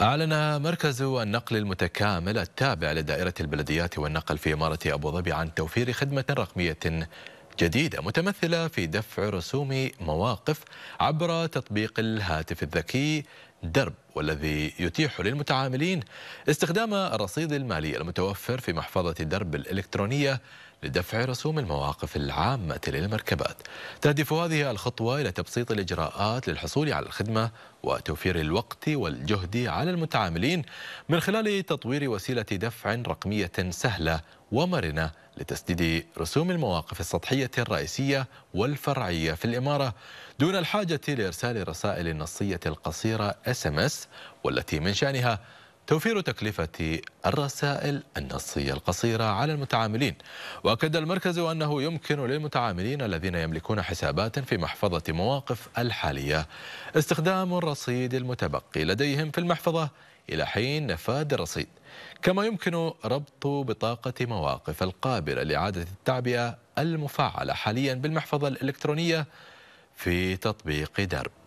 أعلن مركز النقل المتكامل التابع لدائرة البلديات والنقل في إمارة أبو ظبي عن توفير خدمة رقمية جديدة متمثلة في دفع رسوم مواقف عبر تطبيق الهاتف الذكي درب والذي يتيح للمتعاملين استخدام الرصيد المالي المتوفر في محفظة درب الإلكترونية لدفع رسوم المواقف العامة للمركبات تهدف هذه الخطوة إلى تبسيط الإجراءات للحصول على الخدمة وتوفير الوقت والجهد على المتعاملين من خلال تطوير وسيلة دفع رقمية سهلة ومرنة لتسديد رسوم المواقف السطحية الرئيسية والفرعية في الإمارة دون الحاجة لإرسال الرسائل النصية القصيرة SMS والتي من شأنها توفير تكلفة الرسائل النصية القصيرة على المتعاملين وأكد المركز أنه يمكن للمتعاملين الذين يملكون حسابات في محفظة مواقف الحالية استخدام الرصيد المتبقي لديهم في المحفظة إلى حين نفاذ الرصيد كما يمكن ربط بطاقة مواقف القابلة لإعادة التعبئة المفعلة حاليا بالمحفظة الإلكترونية في تطبيق درب